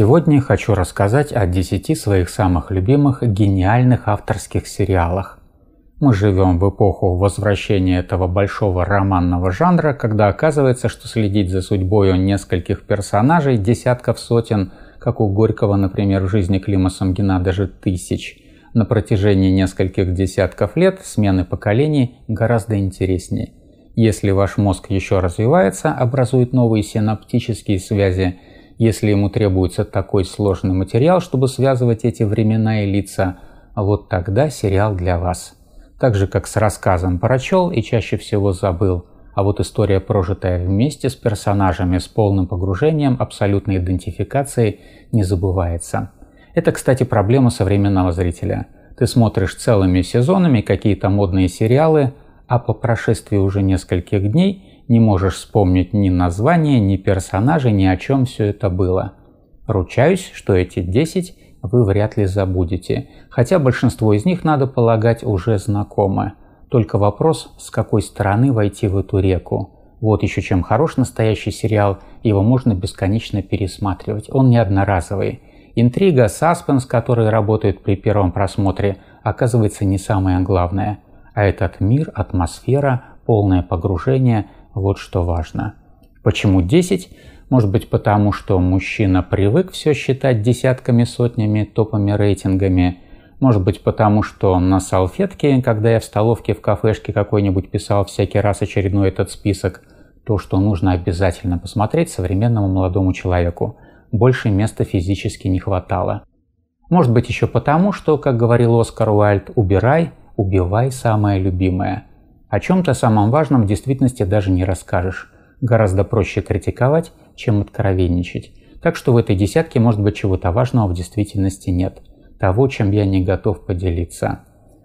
Сегодня хочу рассказать о 10 своих самых любимых гениальных авторских сериалах. Мы живем в эпоху возвращения этого большого романного жанра, когда оказывается, что следить за судьбой нескольких персонажей, десятков сотен – как у Горького, например, в жизни Клима Самгина даже тысяч, на протяжении нескольких десятков лет смены поколений гораздо интереснее. Если ваш мозг еще развивается, образует новые синаптические связи, если ему требуется такой сложный материал, чтобы связывать эти времена и лица, вот тогда сериал для вас. Так же, как с рассказом прочел и чаще всего забыл – а вот история, прожитая вместе с персонажами, с полным погружением, абсолютной идентификацией, не забывается. Это, кстати, проблема современного зрителя. Ты смотришь целыми сезонами какие-то модные сериалы, а по прошествии уже нескольких дней не можешь вспомнить ни название, ни персонажа, ни о чем все это было. Ручаюсь, что эти 10 вы вряд ли забудете, хотя большинство из них, надо полагать, уже знакомы. Только вопрос, с какой стороны войти в эту реку. Вот еще чем хорош настоящий сериал, его можно бесконечно пересматривать, он не одноразовый. Интрига, саспенс, которые работают при первом просмотре, оказывается не самое главное. А этот мир, атмосфера, полное погружение – вот что важно. Почему 10? Может быть потому, что мужчина привык все считать десятками, сотнями, топами рейтингами – может быть, потому что на салфетке, когда я в столовке в кафешке какой-нибудь писал всякий раз очередной этот список, то, что нужно обязательно посмотреть современному молодому человеку. Больше места физически не хватало. Может быть, еще потому, что, как говорил Оскар Уайльд, «убирай, убивай самое любимое». О чем-то самом важном в действительности даже не расскажешь. Гораздо проще критиковать, чем откровенничать. Так что в этой десятке, может быть, чего-то важного в действительности нет – того, чем я не готов поделиться.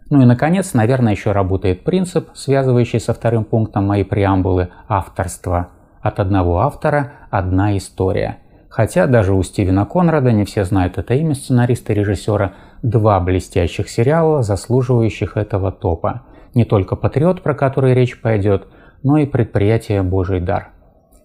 Ну и, наконец, наверное, еще работает принцип, связывающий со вторым пунктом моей преамбулы – авторство. От одного автора – одна история. Хотя даже у Стивена Конрада, не все знают это имя сценариста и режиссера, два блестящих сериала, заслуживающих этого топа. Не только «Патриот», про который речь пойдет, но и «Предприятие Божий дар».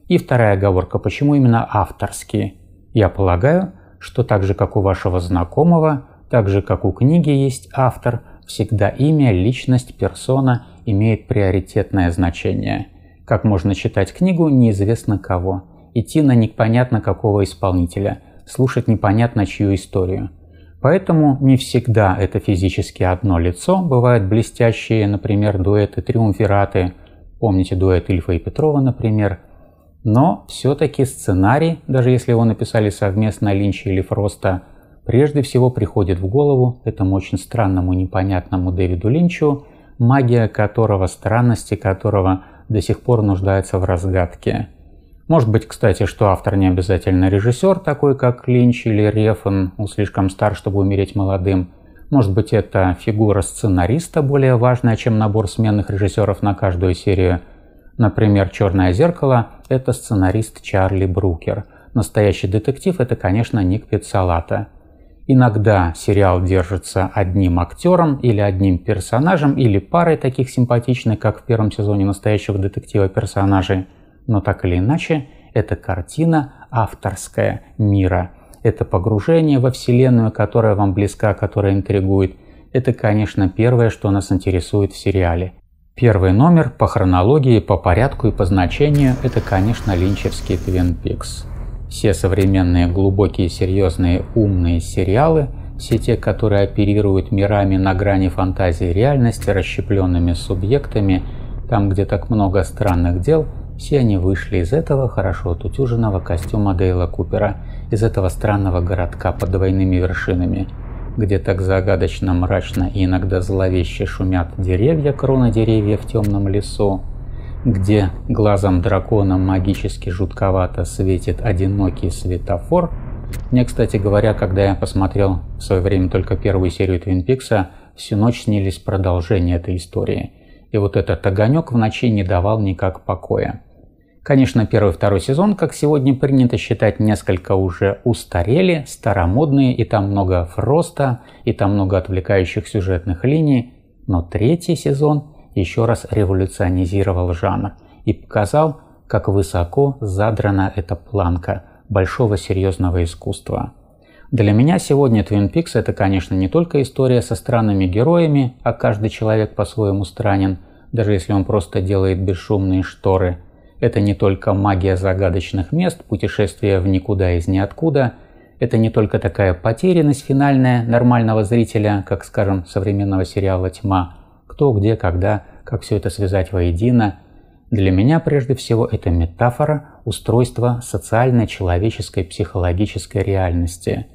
И вторая оговорка, почему именно авторские. Я полагаю, что так же, как у вашего знакомого, так же, как у книги есть автор, всегда имя, личность, персона имеет приоритетное значение. Как можно читать книгу неизвестно кого, идти на непонятно какого исполнителя, слушать непонятно чью историю. Поэтому не всегда это физически одно лицо, бывают блестящие, например, дуэты триумвираты, помните дуэт Ильфа и Петрова, например, но все-таки сценарий, даже если его написали совместно Линча или Фроста, Прежде всего приходит в голову этому очень странному и непонятному Дэвиду Линчу, магия которого, странности которого до сих пор нуждается в разгадке. Может быть, кстати, что автор не обязательно режиссер, такой как Линч или Рефен, он слишком стар, чтобы умереть молодым. Может быть, это фигура сценариста более важная, чем набор сменных режиссеров на каждую серию. Например, «Черное зеркало» — это сценарист Чарли Брукер. Настоящий детектив — это, конечно, Ник Пиццалата. Иногда сериал держится одним актером или одним персонажем или парой таких симпатичных, как в первом сезоне настоящих детектива персонажей. Но так или иначе, это картина авторская мира. Это погружение во вселенную, которая вам близка, которая интригует. Это, конечно, первое, что нас интересует в сериале. Первый номер по хронологии, по порядку и по значению – это, конечно, линчевский Твин Пикс все современные глубокие, серьезные, умные сериалы, все те, которые оперируют мирами на грани фантазии и реальности, расщепленными субъектами, там, где так много странных дел, все они вышли из этого хорошо отутюженного костюма Дейла Купера, из этого странного городка под двойными вершинами, где так загадочно, мрачно и иногда зловеще шумят деревья, крона деревьев в темном лесу, где глазом дракона магически жутковато светит одинокий светофор. Мне, кстати говоря, когда я посмотрел в свое время только первую серию Твин Пикса, всю ночь снились продолжения этой истории. И вот этот огонек в ночи не давал никак покоя. Конечно, первый и второй сезон, как сегодня принято считать, несколько уже устарели, старомодные, и там много фроста, и там много отвлекающих сюжетных линий. Но третий сезон – еще раз революционизировал жанр и показал, как высоко задрана эта планка большого серьезного искусства. Для меня сегодня Twin Peaks это, конечно, не только история со странными героями, а каждый человек по-своему странен, даже если он просто делает бесшумные шторы. Это не только магия загадочных мест, путешествие в никуда из ниоткуда. Это не только такая потерянность финальная нормального зрителя, как, скажем, современного сериала «Тьма», кто, где, когда, как все это связать воедино. Для меня прежде всего это метафора устройства социально-человеческой психологической реальности.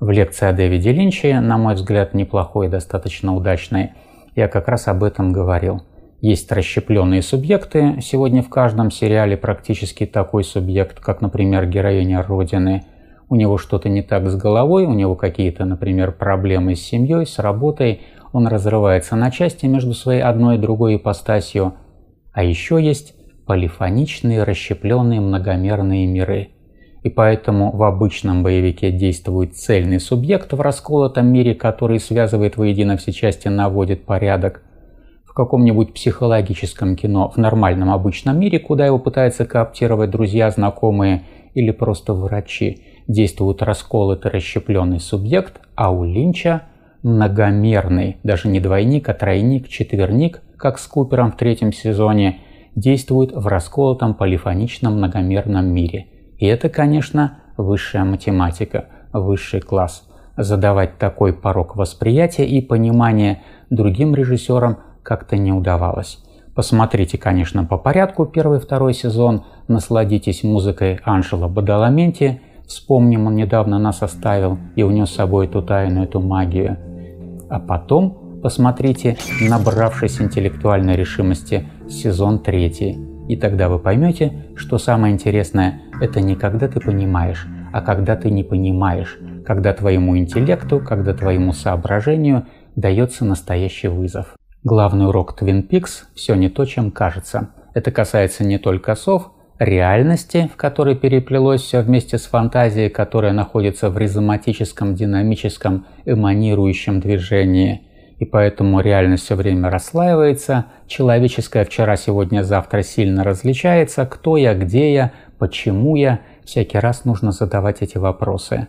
В лекции о Дэвиде Линче, на мой взгляд, неплохой и достаточно удачной, я как раз об этом говорил. Есть расщепленные субъекты, сегодня в каждом сериале практически такой субъект, как, например, героиня Родины – у него что-то не так с головой, у него какие-то, например, проблемы с семьей, с работой, он разрывается на части между своей одной и другой ипостасью. А еще есть полифоничные расщепленные многомерные миры. И поэтому в обычном боевике действует цельный субъект в расколотом мире, который связывает воедино все части, наводит порядок. В каком-нибудь психологическом кино, в нормальном обычном мире, куда его пытаются кооптировать друзья, знакомые или просто врачи, действует расколотый расщепленный субъект, а у Линча многомерный, даже не двойник, а тройник, четверник, как с Купером в третьем сезоне, действует в расколотом полифоничном многомерном мире. И это, конечно, высшая математика, высший класс. Задавать такой порог восприятия и понимания другим режиссерам как-то не удавалось. Посмотрите, конечно, по порядку первый-второй сезон, насладитесь музыкой Анжела Бадаламенти – Вспомним, он недавно нас оставил и унес с собой эту тайну, эту магию. А потом посмотрите, набравшись интеллектуальной решимости, сезон третий. И тогда вы поймете, что самое интересное – это не когда ты понимаешь, а когда ты не понимаешь, когда твоему интеллекту, когда твоему соображению дается настоящий вызов. Главный урок Twin Peaks – все не то, чем кажется. Это касается не только сов, реальности, в которой переплелось все вместе с фантазией, которая находится в ризоматическом, динамическом, эманирующем движении, и поэтому реальность все время расслаивается, человеческое вчера, сегодня, завтра сильно различается, кто я, где я, почему я, всякий раз нужно задавать эти вопросы.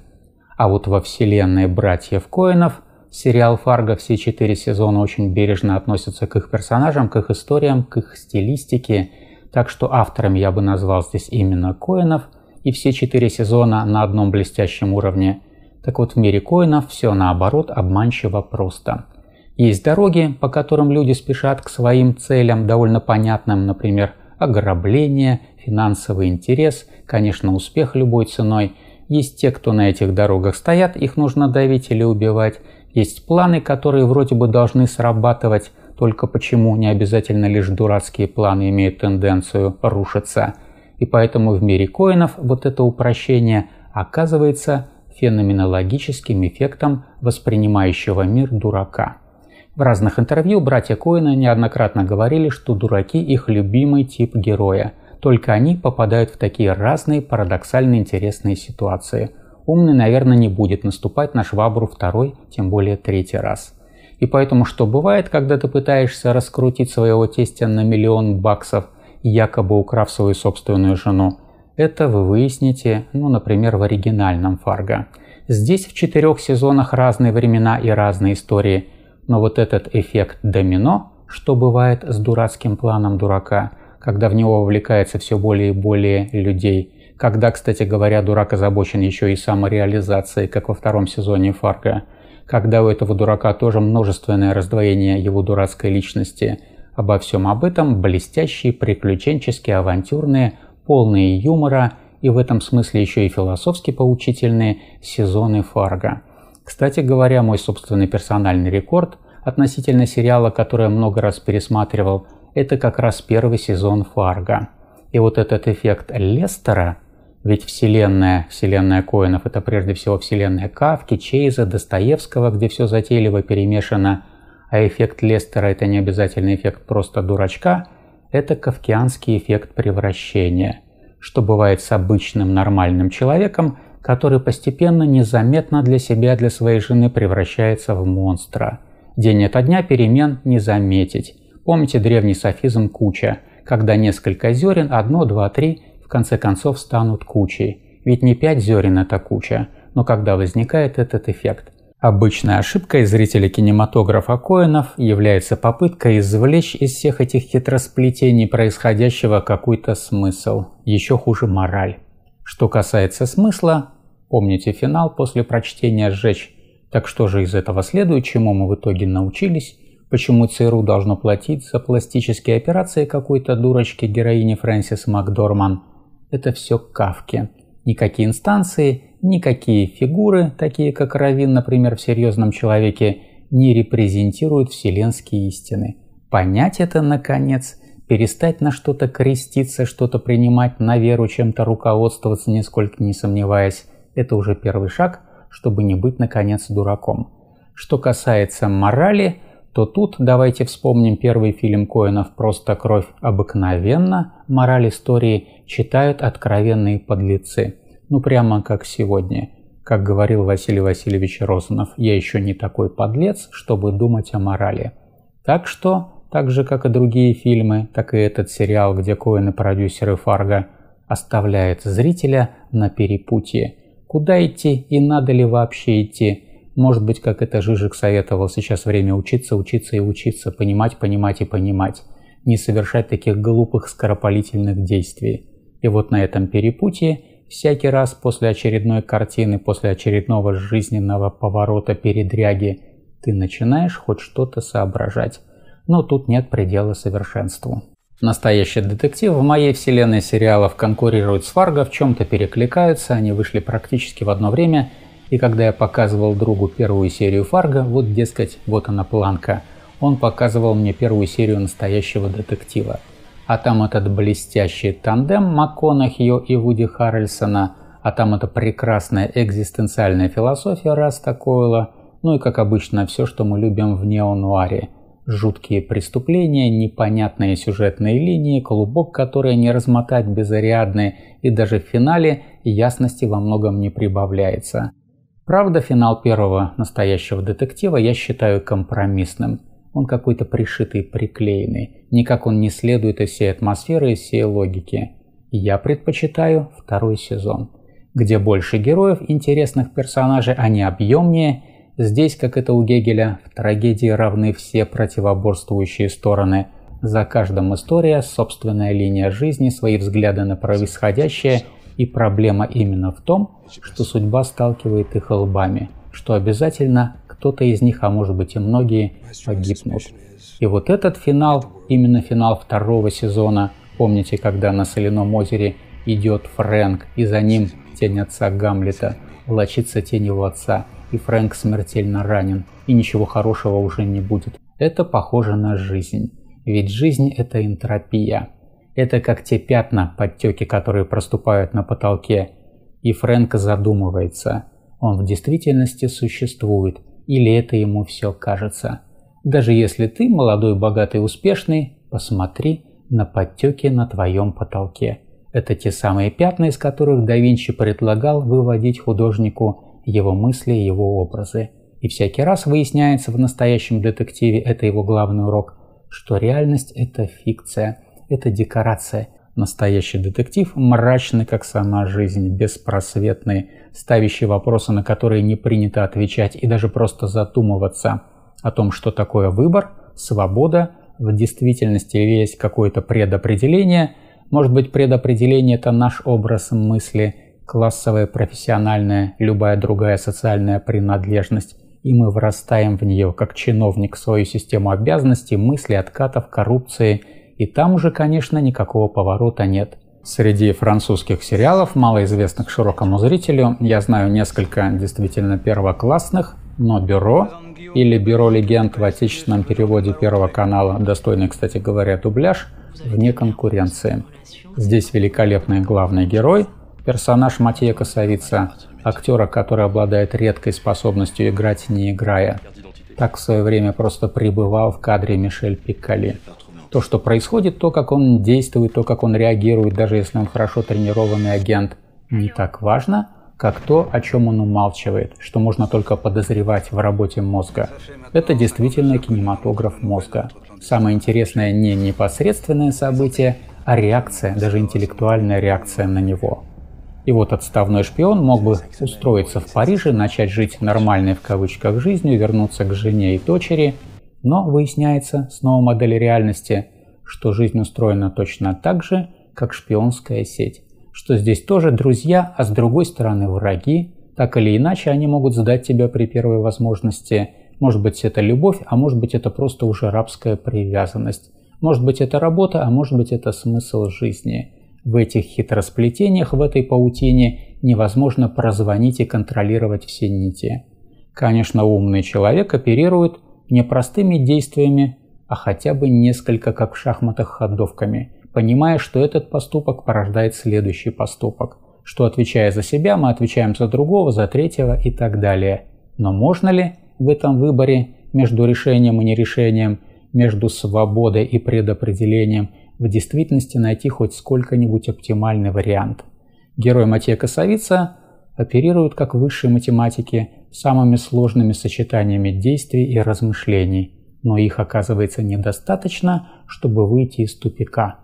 А вот во вселенной братьев Коинов сериал «Фарго» все четыре сезона очень бережно относятся к их персонажам, к их историям, к их стилистике – так что автором я бы назвал здесь именно Коинов и все четыре сезона на одном блестящем уровне. Так вот, в мире Коинов все наоборот обманчиво просто. Есть дороги, по которым люди спешат к своим целям, довольно понятным, например, ограбление, финансовый интерес, конечно, успех любой ценой. Есть те, кто на этих дорогах стоят, их нужно давить или убивать. Есть планы, которые вроде бы должны срабатывать, только почему не обязательно лишь дурацкие планы имеют тенденцию рушиться. И поэтому в мире коинов вот это упрощение оказывается феноменологическим эффектом воспринимающего мир дурака. В разных интервью братья Коина неоднократно говорили, что дураки их любимый тип героя. Только они попадают в такие разные парадоксально интересные ситуации. Умный, наверное, не будет наступать на швабру второй, тем более третий раз. И поэтому что бывает, когда ты пытаешься раскрутить своего тестя на миллион баксов, якобы украв свою собственную жену? Это вы выясните, ну, например, в оригинальном «Фарго». Здесь в четырех сезонах разные времена и разные истории. Но вот этот эффект домино, что бывает с дурацким планом дурака, когда в него вовлекается все более и более людей – когда, кстати говоря, дурак озабочен еще и самореализацией, как во втором сезоне Фарго – когда у этого дурака тоже множественное раздвоение его дурацкой личности. Обо всем об этом блестящие, приключенческие, авантюрные, полные юмора и в этом смысле еще и философски поучительные сезоны Фарго. Кстати говоря, мой собственный персональный рекорд относительно сериала, который я много раз пересматривал, это как раз первый сезон Фарго. И вот этот эффект Лестера – ведь вселенная, вселенная Коинов – это прежде всего вселенная Кавки, Чейза, Достоевского, где все затейливо перемешано, а эффект Лестера – это не обязательно эффект просто дурачка, это кавкианский эффект превращения, что бывает с обычным нормальным человеком, который постепенно, незаметно для себя, для своей жены превращается в монстра. День ото дня перемен не заметить. Помните древний софизм Куча, когда несколько зерен, одно, два, три – в конце концов станут кучей. Ведь не пять зерен это куча, но когда возникает этот эффект. Обычной ошибкой зрителей кинематографа Коэнов является попытка извлечь из всех этих хитросплетений происходящего какой-то смысл, еще хуже мораль. Что касается смысла, помните финал после прочтения «Сжечь». Так что же из этого следует, чему мы в итоге научились, почему ЦРУ должно платить за пластические операции какой-то дурочке героини Фрэнсис Макдорман – это все кавки. Никакие инстанции, никакие фигуры, такие как Равин, например, в «Серьезном человеке», не репрезентируют вселенские истины. Понять это, наконец, перестать на что-то креститься, что-то принимать на веру, чем-то руководствоваться, нисколько не сомневаясь, это уже первый шаг, чтобы не быть, наконец, дураком. Что касается морали – то тут давайте вспомним первый фильм Коинов «Просто кровь обыкновенно», мораль истории читают откровенные подлецы. Ну прямо как сегодня. Как говорил Василий Васильевич Розанов, я еще не такой подлец, чтобы думать о морали. Так что, так же как и другие фильмы, так и этот сериал, где Коины продюсеры Фарго оставляют зрителя на перепутье. Куда идти и надо ли вообще идти – может быть, как это Жижик советовал, сейчас время учиться, учиться и учиться, понимать, понимать и понимать. Не совершать таких глупых, скоропалительных действий. И вот на этом перепутье, всякий раз после очередной картины, после очередного жизненного поворота передряги, ты начинаешь хоть что-то соображать. Но тут нет предела совершенству. Настоящий детектив в моей вселенной сериалов конкурирует с Фарго, в чем-то перекликаются, они вышли практически в одно время – и когда я показывал другу первую серию Фарго, вот, дескать, вот она планка, он показывал мне первую серию настоящего детектива. А там этот блестящий тандем МакКонахью и Вуди Харрельсона, а там эта прекрасная экзистенциальная философия Раста Койла, ну и, как обычно, все, что мы любим в неонуаре. Жуткие преступления, непонятные сюжетные линии, клубок, который не размотать безариадные, и даже в финале ясности во многом не прибавляется. Правда, финал первого настоящего детектива я считаю компромиссным. Он какой-то пришитый, приклеенный. Никак он не следует из всей атмосферы, из всей логики. Я предпочитаю второй сезон, где больше героев, интересных персонажей, они а объемнее. Здесь, как это у Гегеля, в трагедии равны все противоборствующие стороны. За каждым история, собственная линия жизни, свои взгляды на происходящее и проблема именно в том, что судьба сталкивает их лбами, что обязательно кто-то из них, а может быть и многие, погибнут. И вот этот финал, именно финал второго сезона, помните, когда на соляном озере идет Фрэнк, и за ним тень отца Гамлета, влачится тень его отца, и Фрэнк смертельно ранен, и ничего хорошего уже не будет. Это похоже на жизнь. Ведь жизнь – это энтропия. Это как те пятна, подтеки, которые проступают на потолке. И Фрэнк задумывается, он в действительности существует, или это ему все кажется. Даже если ты молодой, богатый, успешный, посмотри на подтеки на твоем потолке. Это те самые пятна, из которых да Винчи предлагал выводить художнику его мысли, его образы. И всякий раз выясняется в настоящем детективе, это его главный урок, что реальность – это фикция –– это декорация. Настоящий детектив – мрачный, как сама жизнь, беспросветный, ставящий вопросы, на которые не принято отвечать и даже просто задумываться о том, что такое выбор, свобода, в действительности есть какое-то предопределение. Может быть, предопределение – это наш образ мысли, классовая, профессиональная, любая другая социальная принадлежность и мы вырастаем в нее, как чиновник, в свою систему обязанностей, мыслей, откатов, коррупции и там уже, конечно, никакого поворота нет. Среди французских сериалов, малоизвестных широкому зрителю, я знаю несколько действительно первоклассных, но «Бюро» или «Бюро легенд» в отечественном переводе Первого канала, достойный, кстати говоря, дубляж, вне конкуренции. Здесь великолепный главный герой, персонаж Матье Косовица, актера, который обладает редкой способностью играть не играя. Так в свое время просто пребывал в кадре Мишель Пикали то, что происходит, то, как он действует, то, как он реагирует, даже если он хорошо тренированный агент, не так важно, как то, о чем он умалчивает, что можно только подозревать в работе мозга. Это действительно кинематограф мозга. Самое интересное не непосредственное событие, а реакция, даже интеллектуальная реакция на него. И вот отставной шпион мог бы устроиться в Париже, начать жить нормальной в кавычках жизнью, вернуться к жене и дочери – но выясняется с новой модели реальности, что жизнь устроена точно так же, как шпионская сеть. Что здесь тоже друзья, а с другой стороны враги. Так или иначе, они могут сдать тебя при первой возможности. Может быть, это любовь, а может быть, это просто уже рабская привязанность. Может быть, это работа, а может быть, это смысл жизни. В этих хитросплетениях, в этой паутине невозможно прозвонить и контролировать все нити. Конечно, умный человек оперирует не простыми действиями, а хотя бы несколько, как в шахматах, ходовками, понимая, что этот поступок порождает следующий поступок, что отвечая за себя, мы отвечаем за другого, за третьего и так далее. Но можно ли в этом выборе между решением и нерешением, между свободой и предопределением в действительности найти хоть сколько-нибудь оптимальный вариант? Герой Матья Косовица оперирует как высшие математики, самыми сложными сочетаниями действий и размышлений, но их оказывается недостаточно, чтобы выйти из тупика.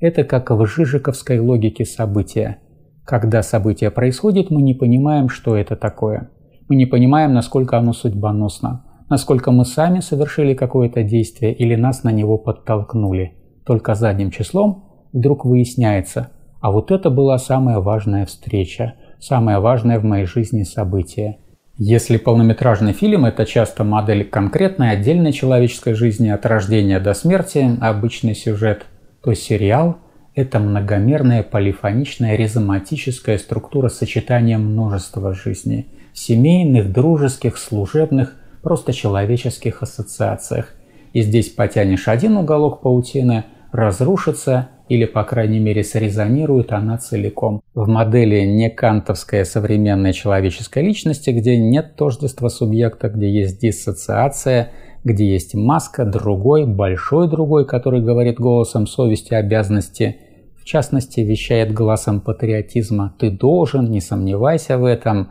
Это как в жижиковской логике события. Когда событие происходит, мы не понимаем, что это такое. Мы не понимаем, насколько оно судьбоносно, насколько мы сами совершили какое-то действие или нас на него подтолкнули. Только задним числом вдруг выясняется, а вот это была самая важная встреча, самое важное в моей жизни событие – если полнометражный фильм – это часто модель конкретной отдельной человеческой жизни от рождения до смерти, обычный сюжет, то сериал – это многомерная полифоничная ризоматическая структура сочетания множества жизней – семейных, дружеских, служебных, просто человеческих ассоциациях. И здесь потянешь один уголок паутины, разрушится – или, по крайней мере, срезонирует она целиком. В модели некантовская современной человеческой личности, где нет тождества субъекта, где есть диссоциация, где есть маска, другой, большой другой, который говорит голосом совести, обязанности, в частности, вещает голосом патриотизма «ты должен, не сомневайся в этом»,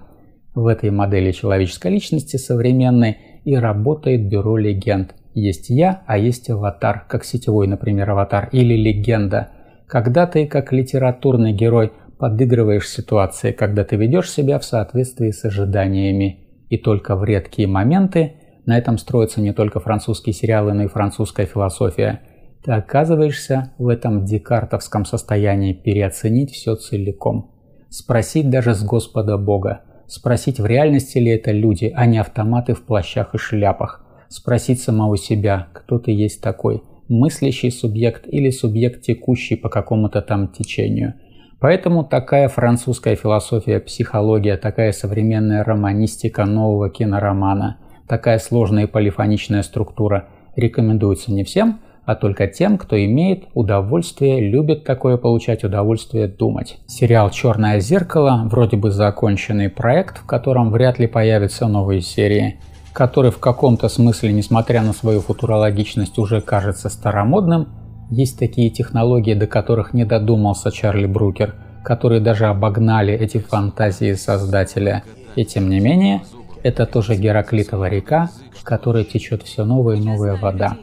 в этой модели человеческой личности современной и работает бюро легенд, есть я, а есть аватар, как сетевой, например, аватар или легенда. Когда ты, как литературный герой, подыгрываешь ситуации, когда ты ведешь себя в соответствии с ожиданиями. И только в редкие моменты, на этом строятся не только французские сериалы, но и французская философия, ты оказываешься в этом декартовском состоянии переоценить все целиком. Спросить даже с Господа Бога. Спросить, в реальности ли это люди, а не автоматы в плащах и шляпах – спросить самого себя, кто ты есть такой, мыслящий субъект или субъект, текущий по какому-то там течению. Поэтому такая французская философия, психология, такая современная романистика нового киноромана, такая сложная и полифоничная структура рекомендуется не всем, а только тем, кто имеет удовольствие, любит такое получать удовольствие думать. Сериал «Черное зеркало» вроде бы законченный проект, в котором вряд ли появятся новые серии который в каком-то смысле, несмотря на свою футурологичность, уже кажется старомодным, есть такие технологии, до которых не додумался Чарли Брукер, которые даже обогнали эти фантазии создателя. И тем не менее, это тоже Гераклитова река, в которой течет все новая и новая вода.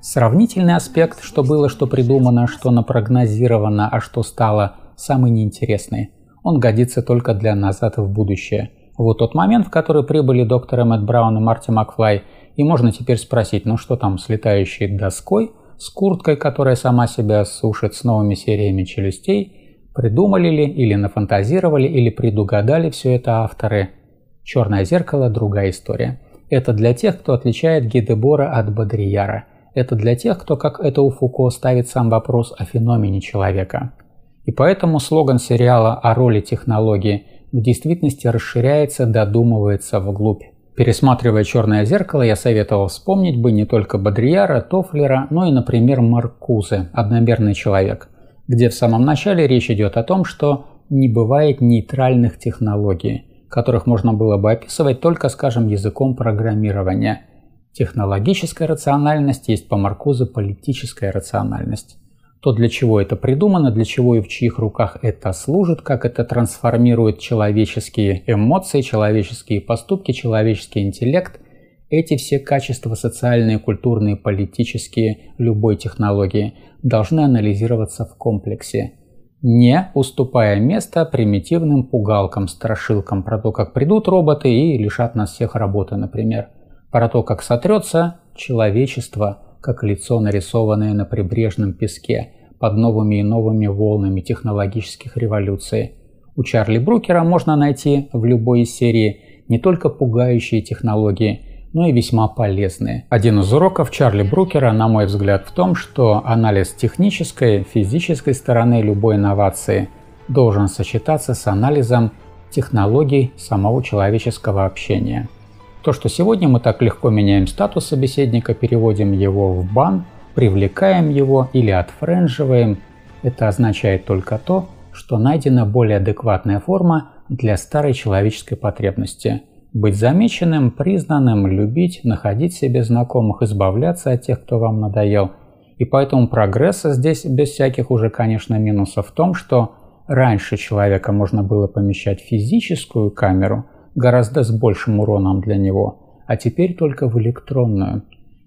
Сравнительный аспект, что было, что придумано, что напрогнозировано, а что стало, самый неинтересный. Он годится только для назад в будущее – вот тот момент, в который прибыли доктор Эммет Браун и Марти Макфлай, и можно теперь спросить, ну что там с летающей доской, с курткой, которая сама себя сушит с новыми сериями челюстей, придумали ли или нафантазировали или предугадали все это авторы. «Черное зеркало» – другая история. Это для тех, кто отличает Гидебора от Бодрияра. Это для тех, кто, как это у Фуко, ставит сам вопрос о феномене человека. И поэтому слоган сериала о роли технологии – в действительности расширяется, додумывается вглубь. Пересматривая «Черное зеркало», я советовал вспомнить бы не только Бодрияра, Тофлера, но и, например, Маркузе «Одномерный человек», где в самом начале речь идет о том, что не бывает нейтральных технологий, которых можно было бы описывать только, скажем, языком программирования. Технологическая рациональность есть по Маркузе политическая рациональность то, для чего это придумано, для чего и в чьих руках это служит, как это трансформирует человеческие эмоции, человеческие поступки, человеческий интеллект. Эти все качества социальные, культурные, политические любой технологии должны анализироваться в комплексе, не уступая место примитивным пугалкам, страшилкам про то, как придут роботы и лишат нас всех работы, например, про то, как сотрется человечество – как лицо, нарисованное на прибрежном песке под новыми и новыми волнами технологических революций. У Чарли Брукера можно найти в любой серии не только пугающие технологии, но и весьма полезные. Один из уроков Чарли Брукера, на мой взгляд, в том, что анализ технической, физической стороны любой инновации должен сочетаться с анализом технологий самого человеческого общения. То, что сегодня мы так легко меняем статус собеседника, переводим его в бан, привлекаем его или отфренживаем, это означает только то, что найдена более адекватная форма для старой человеческой потребности. Быть замеченным, признанным, любить, находить себе знакомых, избавляться от тех, кто вам надоел. И поэтому прогресса здесь без всяких уже, конечно, минусов в том, что раньше человека можно было помещать в физическую камеру – гораздо с большим уроном для него, а теперь только в электронную.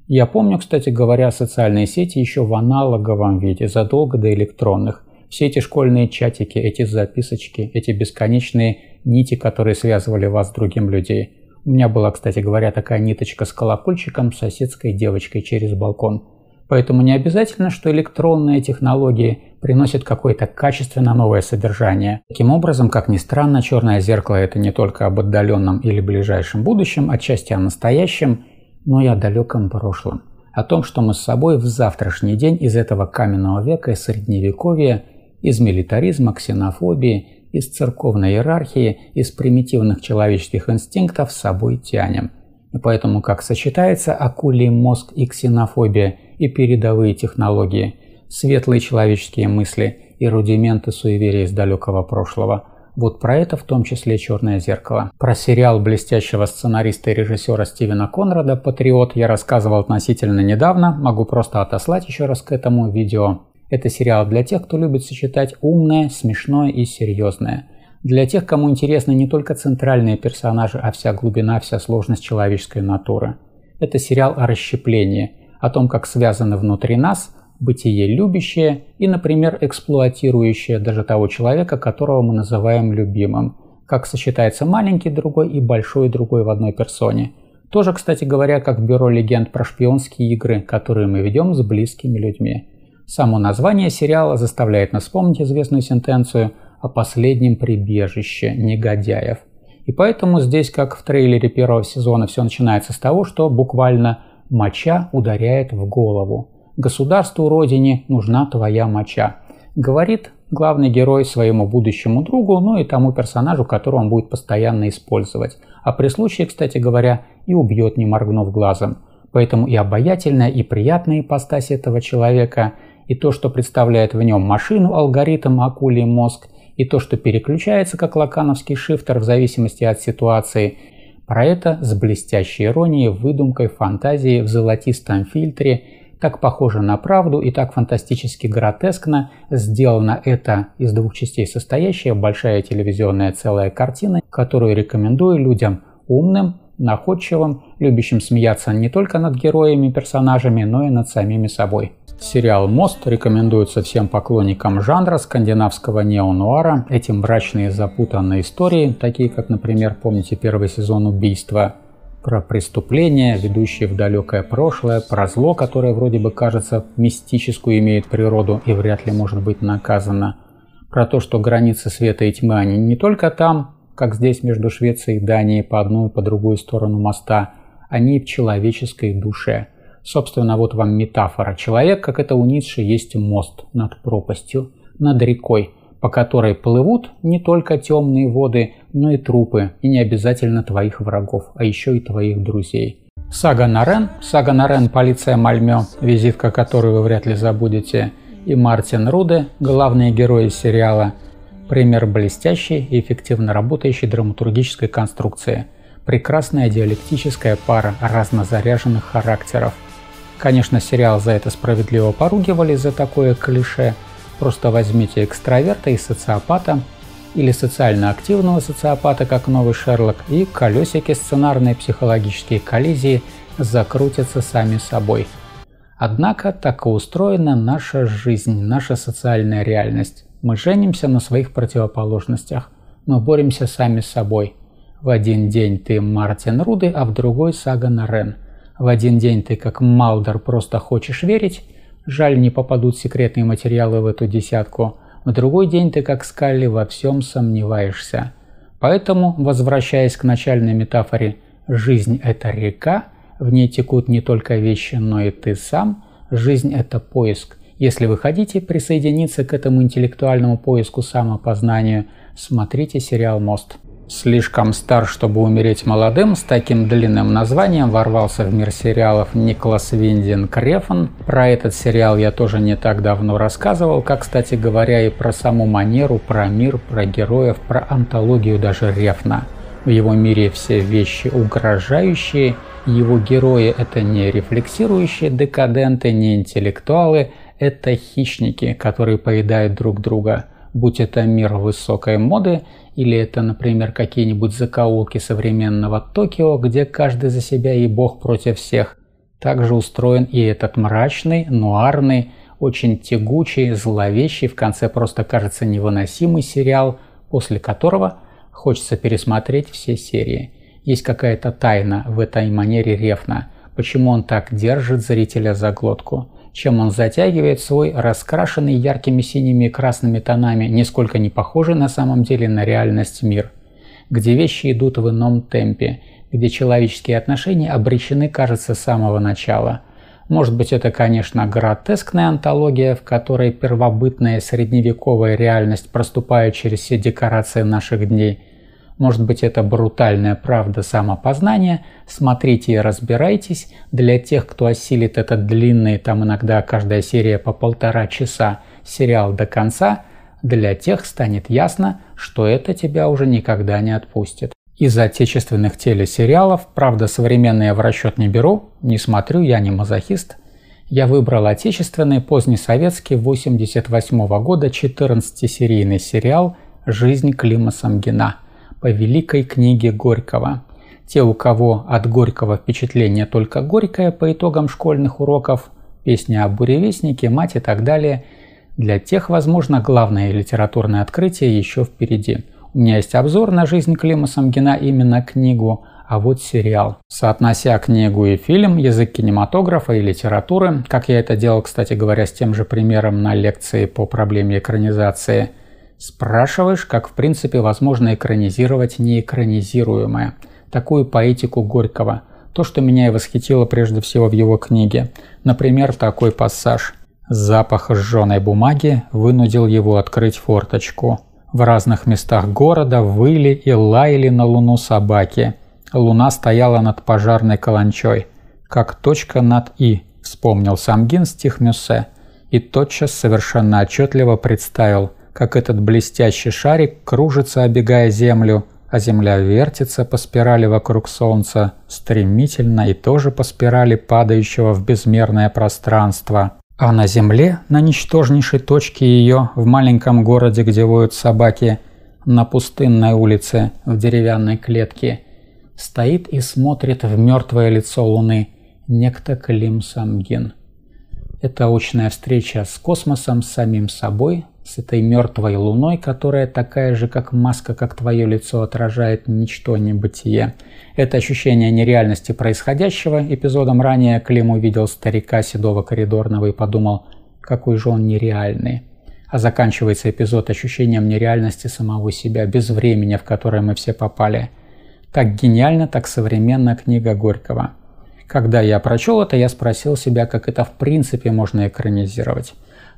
Я помню, кстати говоря, социальные сети еще в аналоговом виде, задолго до электронных. Все эти школьные чатики, эти записочки, эти бесконечные нити, которые связывали вас с другим людей. У меня была, кстати говоря, такая ниточка с колокольчиком с соседской девочкой через балкон – Поэтому не обязательно, что электронные технологии приносят какое-то качественно новое содержание. Таким образом, как ни странно, черное зеркало – это не только об отдаленном или ближайшем будущем, отчасти о настоящем, но и о далеком прошлом. О том, что мы с собой в завтрашний день из этого каменного века и средневековья, из милитаризма, ксенофобии, из церковной иерархии, из примитивных человеческих инстинктов с собой тянем. И поэтому как сочетается акулий мозг и ксенофобия – и передовые технологии, светлые человеческие мысли и рудименты суеверия из далекого прошлого. Вот про это в том числе «Черное зеркало». Про сериал блестящего сценариста и режиссера Стивена Конрада «Патриот» я рассказывал относительно недавно, могу просто отослать еще раз к этому видео. Это сериал для тех, кто любит сочетать умное, смешное и серьезное – для тех, кому интересны не только центральные персонажи, а вся глубина, вся сложность человеческой натуры. Это сериал о расщеплении, о том, как связаны внутри нас бытие любящее и, например, эксплуатирующее даже того человека, которого мы называем любимым, как сочетается маленький другой и большой другой в одной персоне. Тоже, кстати говоря, как в бюро легенд про шпионские игры, которые мы ведем с близкими людьми. Само название сериала заставляет нас вспомнить известную сентенцию о последнем прибежище негодяев. И поэтому здесь, как в трейлере первого сезона, все начинается с того, что буквально Моча ударяет в голову. Государству родине нужна твоя моча. Говорит главный герой своему будущему другу, ну и тому персонажу, которого он будет постоянно использовать. А при случае, кстати говоря, и убьет, не моргнув глазом. Поэтому и обаятельная, и приятная ипостась этого человека, и то, что представляет в нем машину, алгоритм, акулий мозг, и то, что переключается как лакановский шифтер в зависимости от ситуации, про это с блестящей иронией, выдумкой, фантазией в золотистом фильтре, так похоже на правду и так фантастически гротескно сделано это из двух частей состоящая большая телевизионная целая картина, которую рекомендую людям умным, находчивым, любящим смеяться не только над героями и персонажами, но и над самими собой. Сериал «Мост» рекомендуется всем поклонникам жанра скандинавского неонуара. Эти мрачные запутанные истории, такие как, например, помните первый сезон «Убийства», про преступления, ведущие в далекое прошлое, про зло, которое вроде бы кажется мистическую имеет природу и вряд ли может быть наказано, про то, что границы света и тьмы, они не только там, как здесь между Швецией и Данией по одну и по другую сторону моста, они и в человеческой душе – Собственно, вот вам метафора. Человек, как это у Ницше, есть мост над пропастью, над рекой, по которой плывут не только темные воды, но и трупы, и не обязательно твоих врагов, а еще и твоих друзей. Сага Нарен, Сага Нарен «Полиция Мальмё», визитка которой вы вряд ли забудете, и Мартин Руде, главные герои сериала, пример блестящей и эффективно работающей драматургической конструкции – прекрасная диалектическая пара разнозаряженных характеров – Конечно, сериал за это справедливо поругивали, за такое клише. Просто возьмите экстраверта и социопата, или социально активного социопата, как новый Шерлок, и колесики сценарные психологические коллизии закрутятся сами собой. Однако так и устроена наша жизнь, наша социальная реальность. Мы женимся на своих противоположностях, но боремся сами с собой. В один день ты Мартин Руды, а в другой Сага Нарен. В один день ты, как Малдор, просто хочешь верить. Жаль, не попадут секретные материалы в эту десятку. В другой день ты, как Скалли, во всем сомневаешься. Поэтому, возвращаясь к начальной метафоре «жизнь – это река», в ней текут не только вещи, но и ты сам, жизнь – это поиск. Если вы хотите присоединиться к этому интеллектуальному поиску самопознанию, смотрите сериал «Мост». «Слишком стар, чтобы умереть молодым» с таким длинным названием ворвался в мир сериалов Никлас Виндин Крефон. Про этот сериал я тоже не так давно рассказывал, как, кстати говоря, и про саму манеру, про мир, про героев, про антологию даже Рефна. В его мире все вещи угрожающие, его герои – это не рефлексирующие декаденты, не интеллектуалы, это хищники, которые поедают друг друга – будь это мир высокой моды или это, например, какие-нибудь закоулки современного Токио, где каждый за себя и бог против всех, так же устроен и этот мрачный, нуарный, очень тягучий, зловещий, в конце просто кажется невыносимый сериал, после которого хочется пересмотреть все серии. Есть какая-то тайна в этой манере Рефна, почему он так держит зрителя за глотку чем он затягивает свой раскрашенный яркими синими и красными тонами, нисколько не похожий на самом деле на реальность мир, где вещи идут в ином темпе, где человеческие отношения обречены, кажется, с самого начала. Может быть, это, конечно, гротескная антология, в которой первобытная средневековая реальность проступает через все декорации наших дней – может быть это брутальная правда самопознания, смотрите и разбирайтесь. Для тех, кто осилит этот длинный, там иногда каждая серия по полтора часа, сериал до конца, для тех станет ясно, что это тебя уже никогда не отпустит. Из отечественных телесериалов, правда, современные я в расчет не беру, не смотрю, я не мазохист. Я выбрал отечественный позднесоветский 88 -го года 14-серийный сериал «Жизнь Клима Самгина» по великой книге Горького. Те, у кого от Горького впечатление только горькое по итогам школьных уроков, песня о буревестнике, мать и так далее, для тех, возможно, главное литературное открытие еще впереди. У меня есть обзор на жизнь Клима Самгина именно книгу, а вот сериал. Соотнося книгу и фильм, язык кинематографа и литературы, как я это делал, кстати говоря, с тем же примером на лекции по проблеме экранизации – Спрашиваешь, как в принципе возможно экранизировать неэкранизируемое. Такую поэтику Горького. То, что меня и восхитило прежде всего в его книге. Например, такой пассаж. Запах сжженной бумаги вынудил его открыть форточку. В разных местах города выли и лаяли на луну собаки. Луна стояла над пожарной каланчой. Как точка над «и», вспомнил Самгин стих Мюссе. И тотчас совершенно отчетливо представил – как этот блестящий шарик кружится, обегая Землю, а Земля вертится по спирали вокруг Солнца, стремительно и тоже по спирали падающего в безмерное пространство. А на Земле, на ничтожнейшей точке ее, в маленьком городе, где воют собаки, на пустынной улице, в деревянной клетке, стоит и смотрит в мертвое лицо Луны некто Клим Самгин. Это очная встреча с космосом, с самим собой, с этой мертвой луной, которая такая же, как маска, как твое лицо отражает ничто небытие. Это ощущение нереальности происходящего. Эпизодом ранее Клим увидел старика седого коридорного и подумал, какой же он нереальный. А заканчивается эпизод ощущением нереальности самого себя, без времени, в которое мы все попали. Так гениально, так современно книга Горького. Когда я прочел это, я спросил себя, как это в принципе можно экранизировать.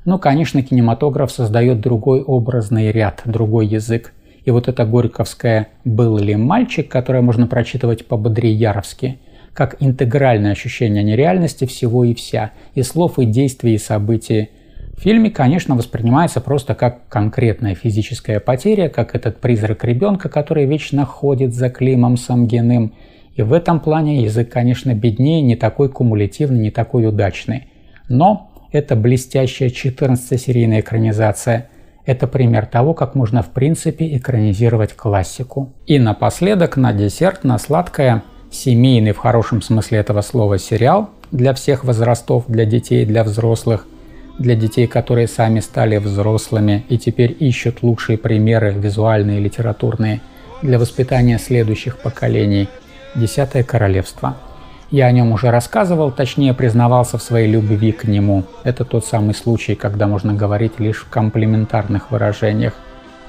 Но, конечно, кинематограф создает другой образный ряд, другой язык. И вот эта горьковская «Был ли мальчик», которое можно прочитывать по-бодрияровски, как интегральное ощущение нереальности всего и вся, и слов, и действий, и событий. В фильме, конечно, воспринимается просто как конкретная физическая потеря, как этот призрак ребенка, который вечно ходит за Климом Самгиным. И в этом плане язык, конечно, беднее, не такой кумулятивный, не такой удачный. Но это блестящая 14-серийная экранизация. Это пример того, как можно в принципе экранизировать классику. И напоследок, на десерт, на сладкое, семейный в хорошем смысле этого слова сериал для всех возрастов, для детей, для взрослых, для детей, которые сами стали взрослыми и теперь ищут лучшие примеры визуальные, литературные, для воспитания следующих поколений. Десятое королевство. Я о нем уже рассказывал, точнее признавался в своей любви к нему. Это тот самый случай, когда можно говорить лишь в комплиментарных выражениях.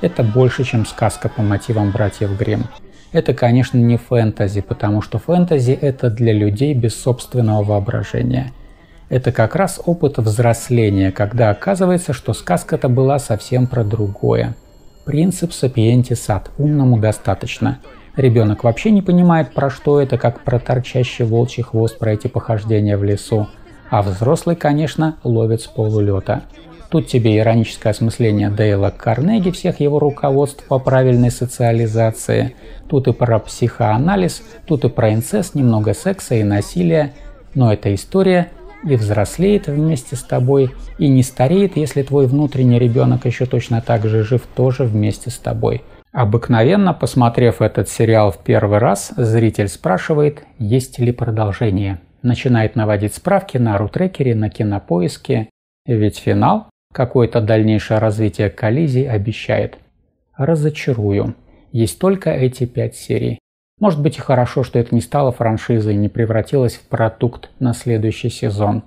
Это больше, чем сказка по мотивам братьев Гримм. Это, конечно, не фэнтези, потому что фэнтези – это для людей без собственного воображения. Это как раз опыт взросления, когда оказывается, что сказка-то была совсем про другое. Принцип сапиенти сапиентисат – умному достаточно – Ребенок вообще не понимает, про что это, как про торчащий волчий хвост, про эти похождения в лесу. А взрослый, конечно, ловит с полулета. Тут тебе ироническое осмысление Дейла Карнеги, всех его руководств по правильной социализации. Тут и про психоанализ, тут и про инцест, немного секса и насилия. Но эта история и взрослеет вместе с тобой, и не стареет, если твой внутренний ребенок еще точно так же жив тоже вместе с тобой – Обыкновенно, посмотрев этот сериал в первый раз, зритель спрашивает, есть ли продолжение. Начинает наводить справки на рутрекере, на кинопоиске, ведь финал, какое-то дальнейшее развитие коллизий обещает. Разочарую. Есть только эти пять серий. Может быть и хорошо, что это не стало франшизой, не превратилось в продукт на следующий сезон.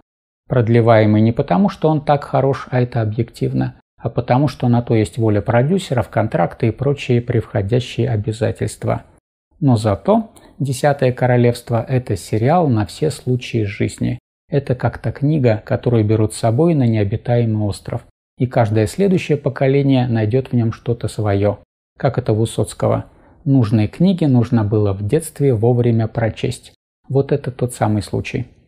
Продлеваемый не потому, что он так хорош, а это объективно – а потому что на то есть воля продюсеров, контракты и прочие превходящие обязательства. Но зато «Десятое королевство» – это сериал на все случаи жизни. Это как то книга, которую берут с собой на необитаемый остров. И каждое следующее поколение найдет в нем что-то свое. Как это в Высоцкого. Нужные книги нужно было в детстве вовремя прочесть. Вот это тот самый случай.